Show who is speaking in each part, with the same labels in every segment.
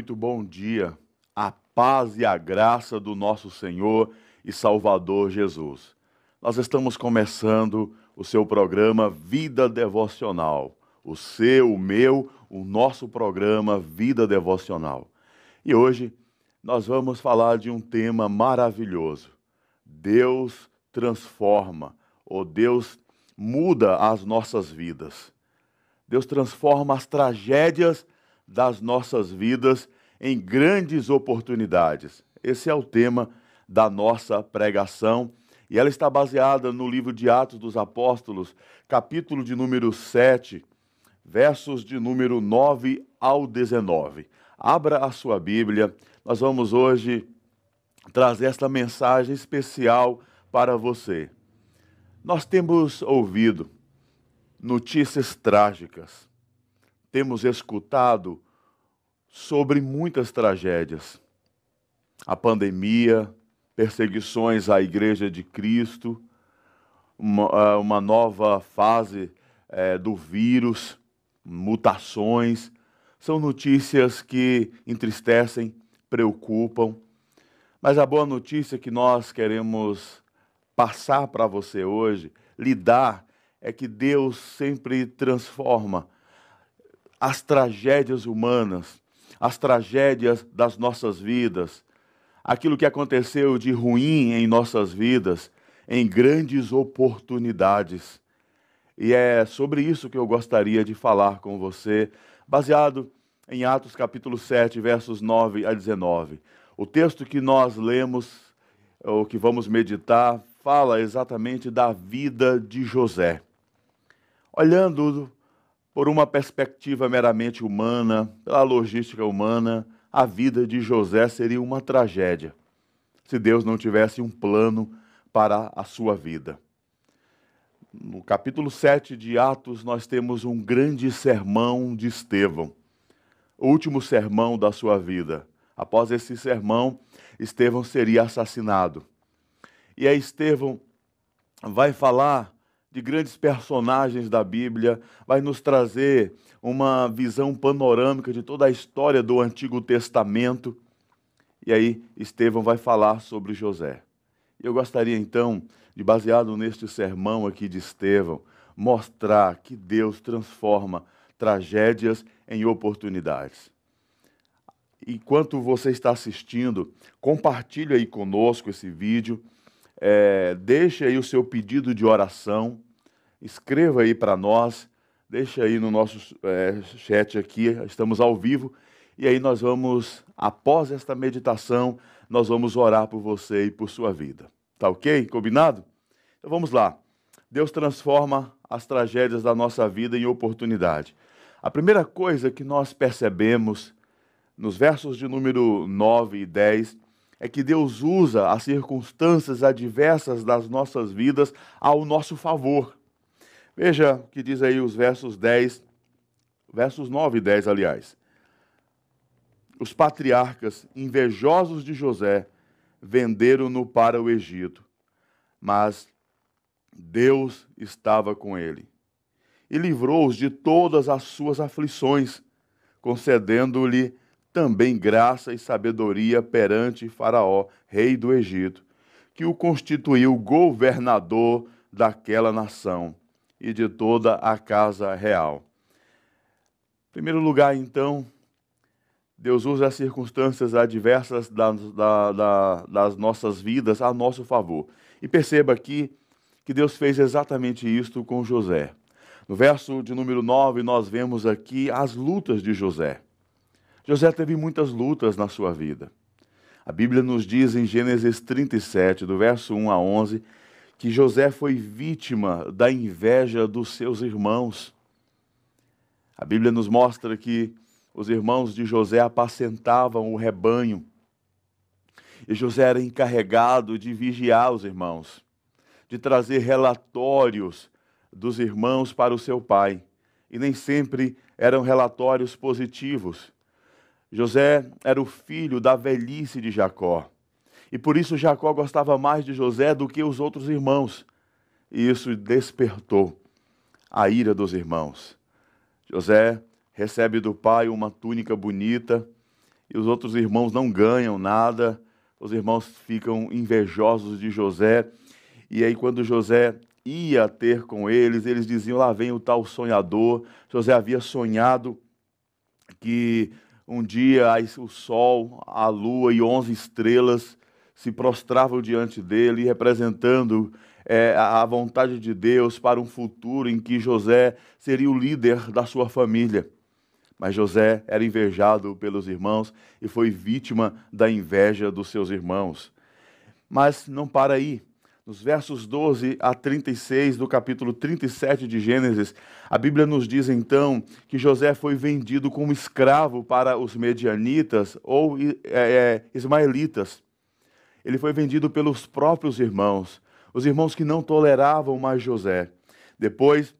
Speaker 1: Muito bom dia. A paz e a graça do nosso Senhor e Salvador Jesus. Nós estamos começando o seu programa Vida Devocional. O seu, o meu, o nosso programa Vida Devocional. E hoje nós vamos falar de um tema maravilhoso. Deus transforma, ou Deus muda as nossas vidas. Deus transforma as tragédias das nossas vidas em grandes oportunidades. Esse é o tema da nossa pregação e ela está baseada no livro de Atos dos Apóstolos, capítulo de número 7, versos de número 9 ao 19. Abra a sua Bíblia, nós vamos hoje trazer esta mensagem especial para você. Nós temos ouvido notícias trágicas temos escutado sobre muitas tragédias. A pandemia, perseguições à Igreja de Cristo, uma, ah, uma nova fase é, do vírus, mutações, são notícias que entristecem, preocupam. Mas a boa notícia que nós queremos passar para você hoje, lidar, é que Deus sempre transforma as tragédias humanas, as tragédias das nossas vidas, aquilo que aconteceu de ruim em nossas vidas, em grandes oportunidades. E é sobre isso que eu gostaria de falar com você, baseado em Atos capítulo 7, versos 9 a 19. O texto que nós lemos, ou que vamos meditar, fala exatamente da vida de José. Olhando por uma perspectiva meramente humana, pela logística humana, a vida de José seria uma tragédia se Deus não tivesse um plano para a sua vida. No capítulo 7 de Atos, nós temos um grande sermão de Estevão, o último sermão da sua vida. Após esse sermão, Estevão seria assassinado. E aí, Estevão vai falar de grandes personagens da Bíblia, vai nos trazer uma visão panorâmica de toda a história do Antigo Testamento. E aí, Estevão vai falar sobre José. Eu gostaria então, de baseado neste sermão aqui de Estevão, mostrar que Deus transforma tragédias em oportunidades. Enquanto você está assistindo, compartilhe aí conosco esse vídeo é, deixe aí o seu pedido de oração, escreva aí para nós, deixa aí no nosso é, chat aqui, estamos ao vivo, e aí nós vamos, após esta meditação, nós vamos orar por você e por sua vida. Tá ok? Combinado? Então vamos lá. Deus transforma as tragédias da nossa vida em oportunidade. A primeira coisa que nós percebemos nos versos de número 9 e 10 é que Deus usa as circunstâncias adversas das nossas vidas ao nosso favor. Veja o que diz aí os versos 10, versos 9 e 10, aliás. Os patriarcas, invejosos de José, venderam-no para o Egito, mas Deus estava com ele e livrou-os de todas as suas aflições, concedendo-lhe também graça e sabedoria perante Faraó, rei do Egito, que o constituiu governador daquela nação e de toda a casa real. Em primeiro lugar, então, Deus usa as circunstâncias adversas das, da, da, das nossas vidas a nosso favor. E perceba aqui que Deus fez exatamente isto com José. No verso de número 9, nós vemos aqui as lutas de José. José teve muitas lutas na sua vida. A Bíblia nos diz em Gênesis 37, do verso 1 a 11, que José foi vítima da inveja dos seus irmãos. A Bíblia nos mostra que os irmãos de José apacentavam o rebanho. E José era encarregado de vigiar os irmãos, de trazer relatórios dos irmãos para o seu pai. E nem sempre eram relatórios positivos. José era o filho da velhice de Jacó. E por isso Jacó gostava mais de José do que os outros irmãos. E isso despertou a ira dos irmãos. José recebe do pai uma túnica bonita e os outros irmãos não ganham nada. Os irmãos ficam invejosos de José. E aí, quando José ia ter com eles, eles diziam: Lá vem o tal sonhador. José havia sonhado que um dia o sol, a lua e onze estrelas se prostravam diante dele, representando é, a vontade de Deus para um futuro em que José seria o líder da sua família. Mas José era invejado pelos irmãos e foi vítima da inveja dos seus irmãos. Mas não para aí. Nos versos 12 a 36 do capítulo 37 de Gênesis, a Bíblia nos diz então que José foi vendido como escravo para os medianitas ou é, é, ismaelitas. Ele foi vendido pelos próprios irmãos, os irmãos que não toleravam mais José. Depois,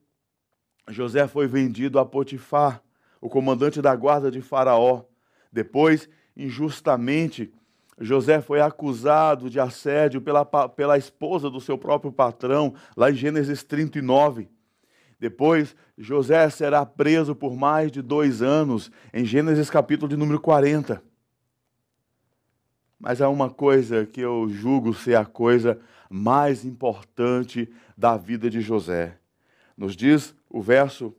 Speaker 1: José foi vendido a Potifar, o comandante da guarda de Faraó. Depois, injustamente, José foi acusado de assédio pela, pela esposa do seu próprio patrão, lá em Gênesis 39. Depois, José será preso por mais de dois anos, em Gênesis capítulo de número 40. Mas há uma coisa que eu julgo ser a coisa mais importante da vida de José. Nos diz o verso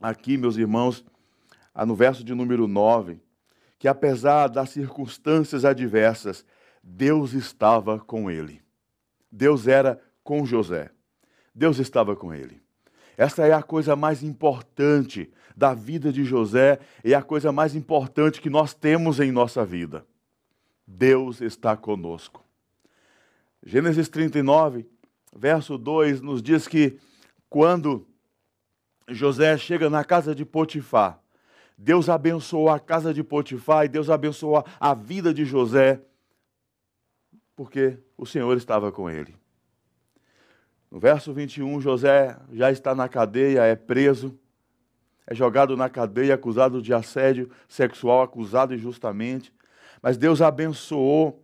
Speaker 1: aqui, meus irmãos, ah, no verso de número 9, que apesar das circunstâncias adversas, Deus estava com ele. Deus era com José. Deus estava com ele. Essa é a coisa mais importante da vida de José e é a coisa mais importante que nós temos em nossa vida. Deus está conosco. Gênesis 39, verso 2, nos diz que quando José chega na casa de Potifar, Deus abençoou a casa de Potifar e Deus abençoou a vida de José, porque o Senhor estava com ele. No verso 21, José já está na cadeia, é preso, é jogado na cadeia, acusado de assédio sexual, acusado injustamente. Mas Deus abençoou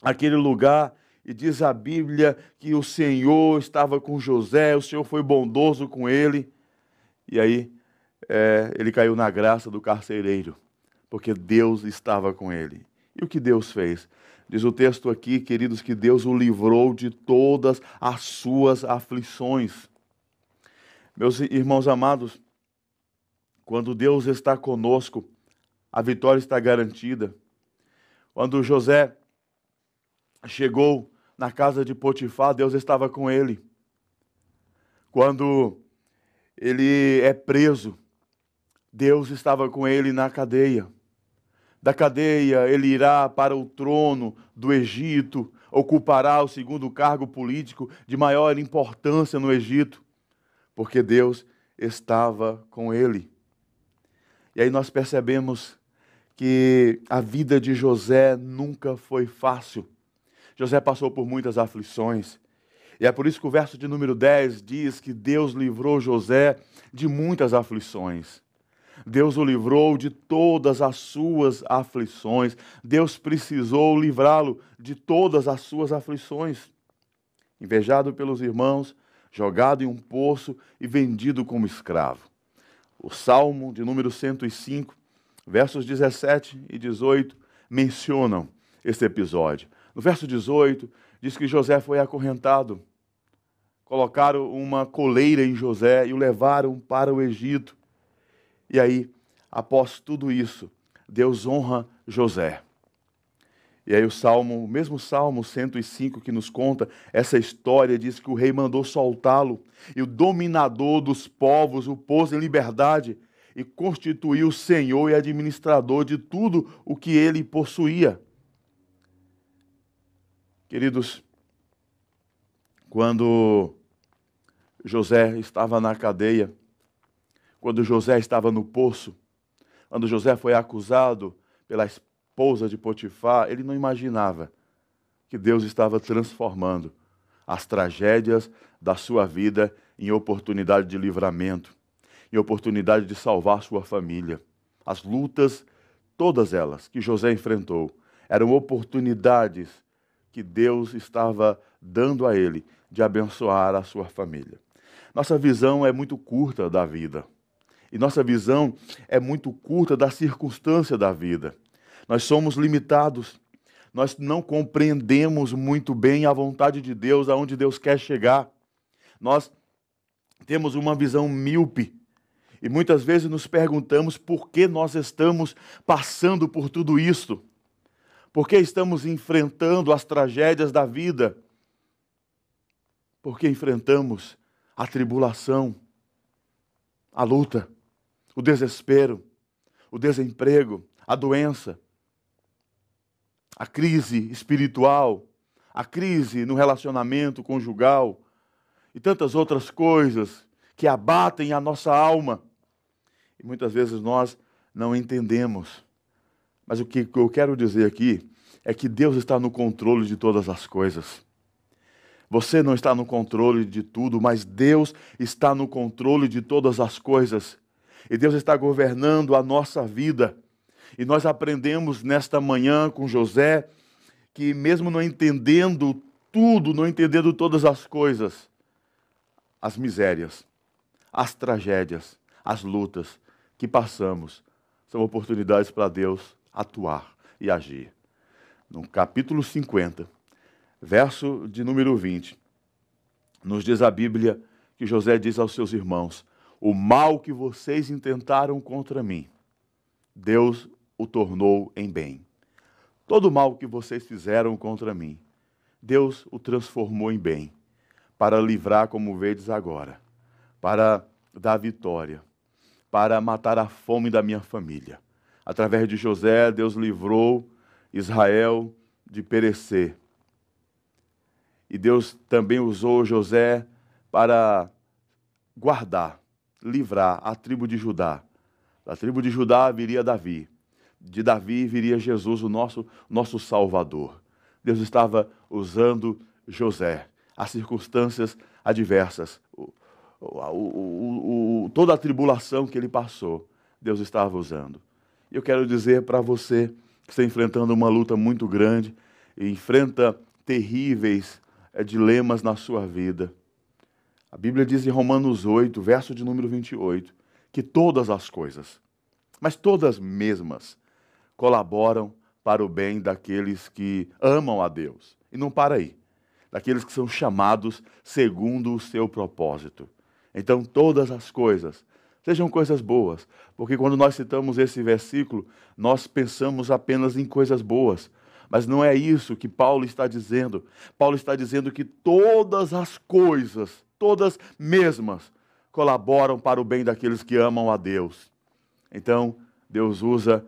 Speaker 1: aquele lugar e diz a Bíblia que o Senhor estava com José, o Senhor foi bondoso com ele. E aí é, ele caiu na graça do carcereiro, porque Deus estava com ele. E o que Deus fez? Diz o texto aqui, queridos, que Deus o livrou de todas as suas aflições. Meus irmãos amados, quando Deus está conosco, a vitória está garantida. Quando José chegou na casa de Potifar, Deus estava com ele. Quando ele é preso, Deus estava com ele na cadeia. Da cadeia ele irá para o trono do Egito, ocupará o segundo cargo político de maior importância no Egito, porque Deus estava com ele. E aí nós percebemos que a vida de José nunca foi fácil. José passou por muitas aflições. E é por isso que o verso de número 10 diz que Deus livrou José de muitas aflições. Deus o livrou de todas as suas aflições. Deus precisou livrá-lo de todas as suas aflições. Invejado pelos irmãos, jogado em um poço e vendido como escravo. O Salmo de número 105, versos 17 e 18 mencionam esse episódio. No verso 18, diz que José foi acorrentado. Colocaram uma coleira em José e o levaram para o Egito. E aí, após tudo isso, Deus honra José. E aí o Salmo, o mesmo Salmo 105 que nos conta essa história, diz que o rei mandou soltá-lo, e o dominador dos povos o pôs em liberdade e constituiu senhor e administrador de tudo o que ele possuía. Queridos, quando José estava na cadeia, quando José estava no poço, quando José foi acusado pela esposa de Potifar, ele não imaginava que Deus estava transformando as tragédias da sua vida em oportunidade de livramento, em oportunidade de salvar sua família. As lutas, todas elas que José enfrentou, eram oportunidades que Deus estava dando a ele de abençoar a sua família. Nossa visão é muito curta da vida e nossa visão é muito curta da circunstância da vida. Nós somos limitados. Nós não compreendemos muito bem a vontade de Deus, aonde Deus quer chegar. Nós temos uma visão míope e muitas vezes nos perguntamos por que nós estamos passando por tudo isso. Por que estamos enfrentando as tragédias da vida? Por que enfrentamos a tribulação, a luta? o desespero, o desemprego, a doença, a crise espiritual, a crise no relacionamento conjugal e tantas outras coisas que abatem a nossa alma. E muitas vezes nós não entendemos. Mas o que eu quero dizer aqui é que Deus está no controle de todas as coisas. Você não está no controle de tudo, mas Deus está no controle de todas as coisas e Deus está governando a nossa vida. E nós aprendemos nesta manhã com José que, mesmo não entendendo tudo, não entendendo todas as coisas, as misérias, as tragédias, as lutas que passamos são oportunidades para Deus atuar e agir. No capítulo 50, verso de número 20, nos diz a Bíblia que José diz aos seus irmãos: o mal que vocês intentaram contra mim, Deus o tornou em bem. Todo o mal que vocês fizeram contra mim, Deus o transformou em bem, para livrar, como vedes agora, para dar vitória, para matar a fome da minha família. Através de José, Deus livrou Israel de perecer. E Deus também usou José para guardar livrar a tribo de Judá. Da tribo de Judá viria Davi. De Davi viria Jesus, o nosso, nosso Salvador. Deus estava usando José. As circunstâncias adversas, o, o, o, toda a tribulação que ele passou, Deus estava usando. Eu quero dizer para você que está enfrentando uma luta muito grande e enfrenta terríveis é, dilemas na sua vida a Bíblia diz em Romanos 8, verso de número 28, que todas as coisas, mas todas mesmas, colaboram para o bem daqueles que amam a Deus. E não para aí, daqueles que são chamados segundo o seu propósito. Então, todas as coisas, sejam coisas boas, porque quando nós citamos esse versículo, nós pensamos apenas em coisas boas. Mas não é isso que Paulo está dizendo. Paulo está dizendo que todas as coisas todas mesmas colaboram para o bem daqueles que amam a Deus. Então, Deus usa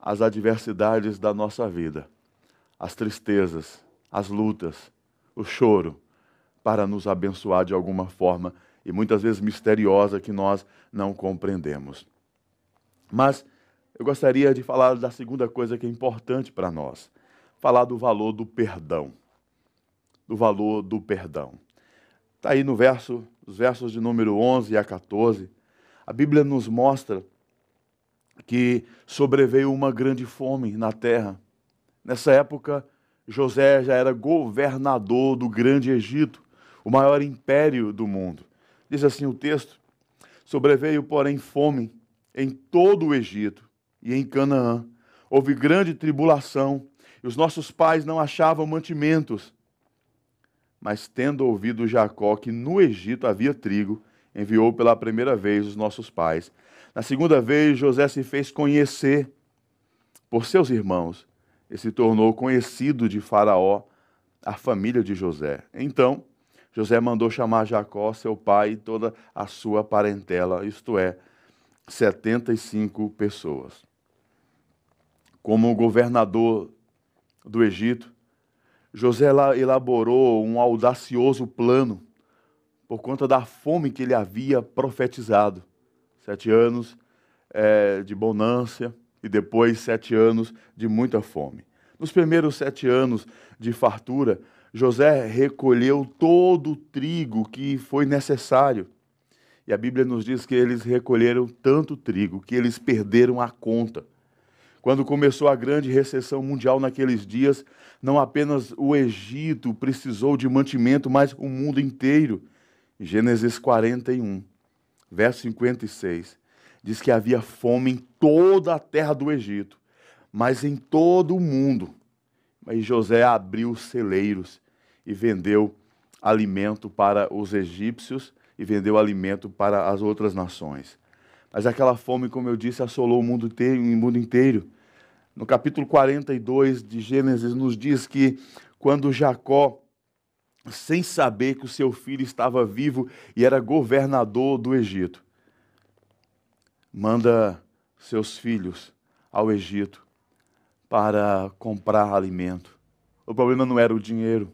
Speaker 1: as adversidades da nossa vida, as tristezas, as lutas, o choro, para nos abençoar de alguma forma e muitas vezes misteriosa que nós não compreendemos. Mas eu gostaria de falar da segunda coisa que é importante para nós: falar do valor do perdão. Do valor do perdão. Está aí no verso, os versos de número 11 a 14. A Bíblia nos mostra que sobreveio uma grande fome na terra. Nessa época, José já era governador do grande Egito, o maior império do mundo. Diz assim o texto: Sobreveio, porém, fome em todo o Egito e em Canaã. Houve grande tribulação, e os nossos pais não achavam mantimentos mas tendo ouvido Jacó que no Egito havia trigo, enviou pela primeira vez os nossos pais. Na segunda vez, José se fez conhecer por seus irmãos e se tornou conhecido de Faraó, a família de José. Então, José mandou chamar Jacó, seu pai, e toda a sua parentela, isto é, 75 pessoas. Como governador do Egito, José elaborou um audacioso plano por conta da fome que ele havia profetizado. Sete anos é, de bonância e depois sete anos de muita fome. Nos primeiros sete anos de fartura, José recolheu todo o trigo que foi necessário. E a Bíblia nos diz que eles recolheram tanto trigo que eles perderam a conta. Quando começou a grande recessão mundial naqueles dias, não apenas o Egito precisou de mantimento, mas o mundo inteiro. Gênesis 41, verso 56, diz que havia fome em toda a terra do Egito, mas em todo o mundo. Mas José abriu os celeiros e vendeu alimento para os egípcios e vendeu alimento para as outras nações. Mas aquela fome, como eu disse, assolou o mundo inteiro no capítulo 42 de Gênesis, nos diz que quando Jacó, sem saber que o seu filho estava vivo e era governador do Egito, manda seus filhos ao Egito para comprar alimento. O problema não era o dinheiro,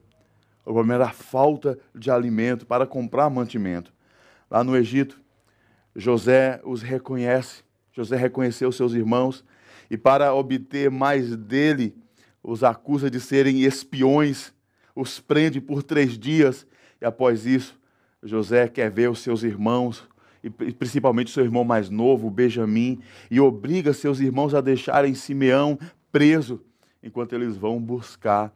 Speaker 1: o problema era a falta de alimento para comprar mantimento. Lá no Egito, José os reconhece, José reconheceu seus irmãos e para obter mais dele, os acusa de serem espiões, os prende por três dias, e após isso, José quer ver os seus irmãos, e principalmente seu irmão mais novo, Benjamim, e obriga seus irmãos a deixarem Simeão preso, enquanto eles vão buscar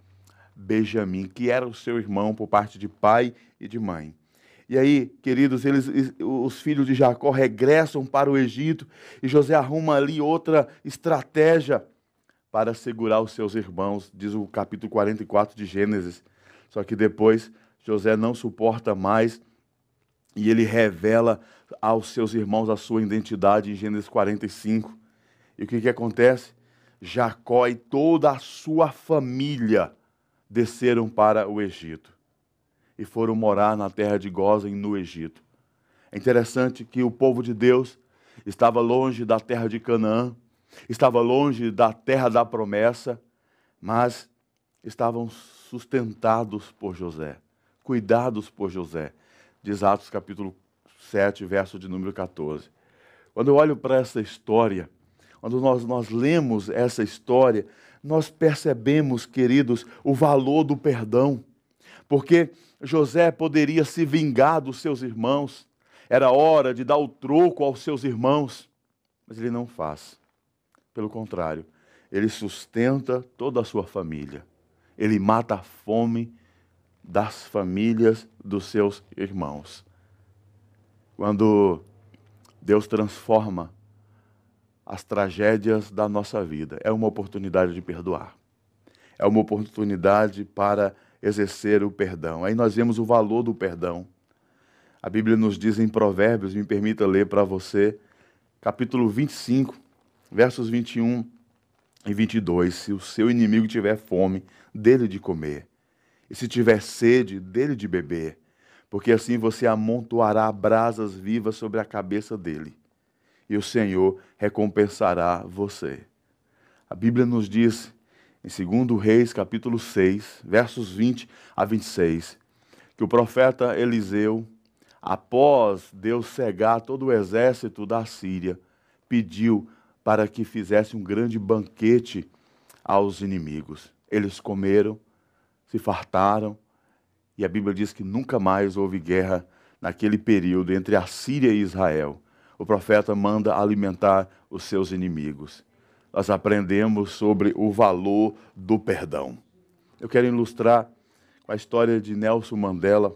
Speaker 1: Benjamim, que era o seu irmão por parte de pai e de mãe. E aí, queridos, eles, os filhos de Jacó regressam para o Egito e José arruma ali outra estratégia para segurar os seus irmãos, diz o capítulo 44 de Gênesis. Só que depois José não suporta mais e ele revela aos seus irmãos a sua identidade em Gênesis 45. E o que, que acontece? Jacó e toda a sua família desceram para o Egito e foram morar na terra de Gozem, no Egito. É interessante que o povo de Deus estava longe da terra de Canaã, estava longe da terra da promessa, mas estavam sustentados por José, cuidados por José. Diz Atos capítulo 7, verso de número 14. Quando eu olho para essa história, quando nós, nós lemos essa história, nós percebemos, queridos, o valor do perdão. Porque José poderia se vingar dos seus irmãos, era hora de dar o troco aos seus irmãos, mas ele não faz. Pelo contrário, ele sustenta toda a sua família. Ele mata a fome das famílias dos seus irmãos. Quando Deus transforma as tragédias da nossa vida, é uma oportunidade de perdoar. É uma oportunidade para exercer o perdão. Aí nós vemos o valor do perdão. A Bíblia nos diz em Provérbios, me permita ler para você, capítulo 25, versos 21 e 22. Se o seu inimigo tiver fome, dele de comer. E se tiver sede, dele de beber. Porque assim você amontoará brasas vivas sobre a cabeça dele. E o Senhor recompensará você. A Bíblia nos diz em 2 Reis, capítulo 6, versos 20 a 26, que o profeta Eliseu, após Deus cegar todo o exército da Síria, pediu para que fizesse um grande banquete aos inimigos. Eles comeram, se fartaram, e a Bíblia diz que nunca mais houve guerra naquele período entre a Síria e Israel. O profeta manda alimentar os seus inimigos nós aprendemos sobre o valor do perdão. Eu quero ilustrar com a história de Nelson Mandela.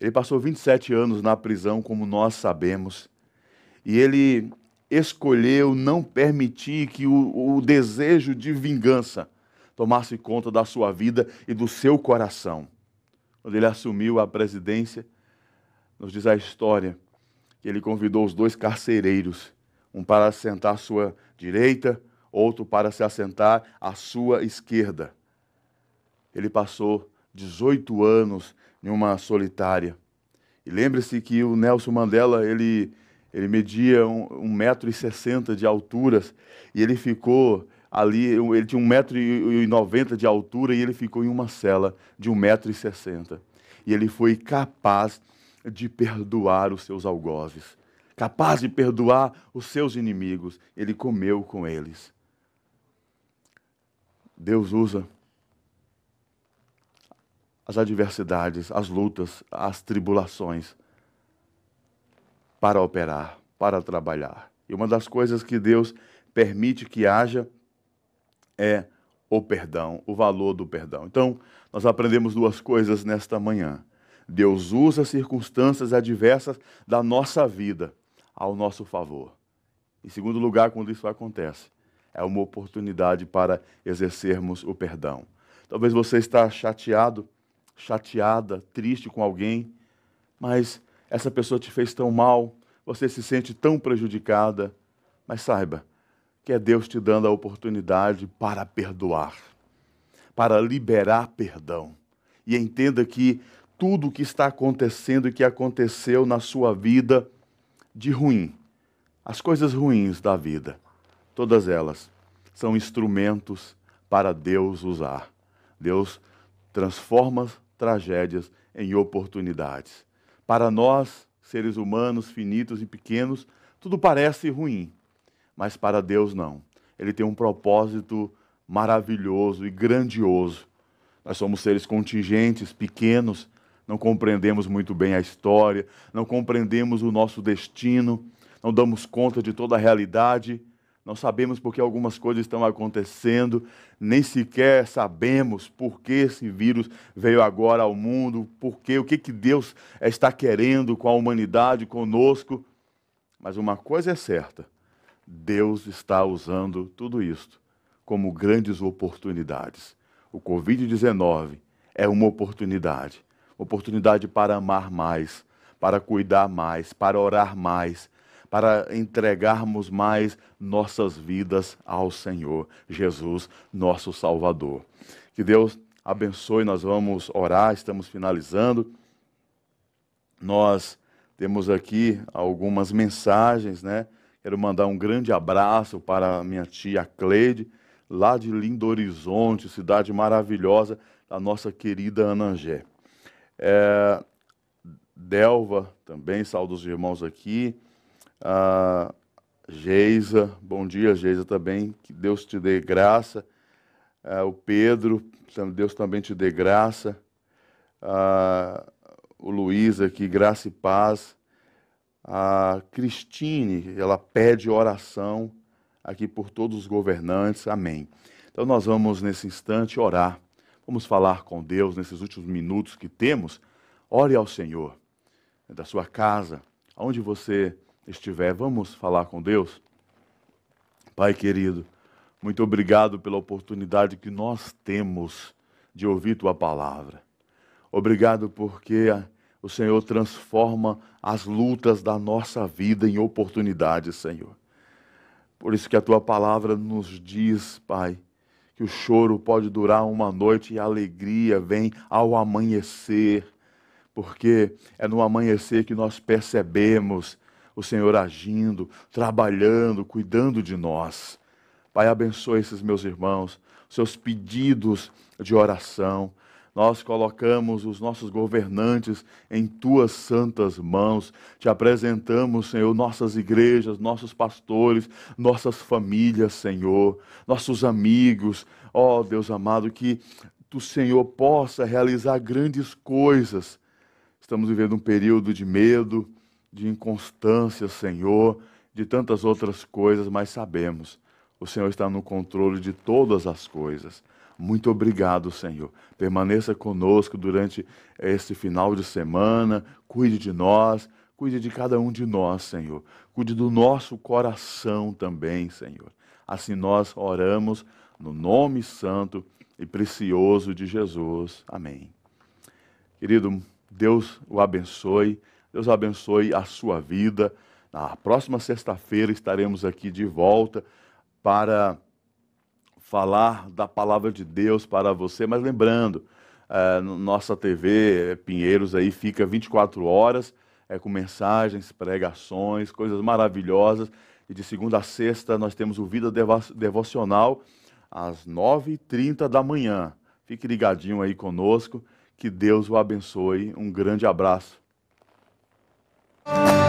Speaker 1: Ele passou 27 anos na prisão, como nós sabemos, e ele escolheu não permitir que o, o desejo de vingança tomasse conta da sua vida e do seu coração. Quando ele assumiu a presidência, nos diz a história que ele convidou os dois carcereiros, um para sentar à sua direita outro para se assentar à sua esquerda. Ele passou 18 anos em uma solitária. E lembre-se que o Nelson Mandela, ele, ele media 1,60m um, um de alturas e ele ficou ali, ele tinha 1,90m de altura e ele ficou em uma cela de 1,60m. E ele foi capaz de perdoar os seus algozes, capaz de perdoar os seus inimigos. Ele comeu com eles. Deus usa as adversidades, as lutas, as tribulações para operar, para trabalhar. E uma das coisas que Deus permite que haja é o perdão, o valor do perdão. Então, nós aprendemos duas coisas nesta manhã. Deus usa circunstâncias adversas da nossa vida ao nosso favor. Em segundo lugar, quando isso acontece, é uma oportunidade para exercermos o perdão. Talvez você está chateado, chateada, triste com alguém, mas essa pessoa te fez tão mal, você se sente tão prejudicada, mas saiba que é Deus te dando a oportunidade para perdoar, para liberar perdão. E entenda que tudo o que está acontecendo e que aconteceu na sua vida de ruim, as coisas ruins da vida, Todas elas são instrumentos para Deus usar. Deus transforma tragédias em oportunidades. Para nós, seres humanos finitos e pequenos, tudo parece ruim, mas para Deus não. Ele tem um propósito maravilhoso e grandioso. Nós somos seres contingentes, pequenos, não compreendemos muito bem a história, não compreendemos o nosso destino, não damos conta de toda a realidade, não sabemos por que algumas coisas estão acontecendo, nem sequer sabemos por que esse vírus veio agora ao mundo, por que, o que, que Deus está querendo com a humanidade, conosco. Mas uma coisa é certa: Deus está usando tudo isto como grandes oportunidades. O Covid-19 é uma oportunidade oportunidade para amar mais, para cuidar mais, para orar mais para entregarmos mais nossas vidas ao Senhor Jesus, nosso Salvador. Que Deus abençoe, nós vamos orar, estamos finalizando. Nós temos aqui algumas mensagens, né? Quero mandar um grande abraço para minha tia Cleide, lá de Lindo Horizonte, cidade maravilhosa da nossa querida Anangé. É, Delva também, saúde os irmãos aqui. A Geisa, bom dia, Geisa, também. Que Deus te dê graça. É, o Pedro, Deus também te dê graça. o Luiz aqui, graça e paz. A Cristine, ela pede oração aqui por todos os governantes. Amém. Então nós vamos nesse instante orar. Vamos falar com Deus nesses últimos minutos que temos. Ore ao Senhor da sua casa, aonde você estiver, vamos falar com Deus? Pai querido, muito obrigado pela oportunidade que nós temos de ouvir tua palavra. Obrigado porque o Senhor transforma as lutas da nossa vida em oportunidades, Senhor. Por isso que a tua palavra nos diz, Pai, que o choro pode durar uma noite e a alegria vem ao amanhecer, porque é no amanhecer que nós percebemos o Senhor agindo, trabalhando, cuidando de nós. Pai, abençoe esses meus irmãos, seus pedidos de oração. Nós colocamos os nossos governantes em tuas santas mãos. Te apresentamos, Senhor, nossas igrejas, nossos pastores, nossas famílias, Senhor, nossos amigos. Ó oh, Deus amado, que o Senhor possa realizar grandes coisas. Estamos vivendo um período de medo, de inconstância, Senhor, de tantas outras coisas, mas sabemos, o Senhor está no controle de todas as coisas. Muito obrigado, Senhor. Permaneça conosco durante este final de semana, cuide de nós, cuide de cada um de nós, Senhor. Cuide do nosso coração também, Senhor. Assim nós oramos no nome santo e precioso de Jesus. Amém. Querido, Deus o abençoe. Deus abençoe a sua vida. Na próxima sexta-feira estaremos aqui de volta para falar da palavra de Deus para você, mas lembrando, é, nossa TV Pinheiros aí fica 24 horas é, com mensagens, pregações, coisas maravilhosas. E de segunda a sexta nós temos o Vida Devocional às 9h30 da manhã. Fique ligadinho aí conosco. Que Deus o abençoe. Um grande abraço. oh.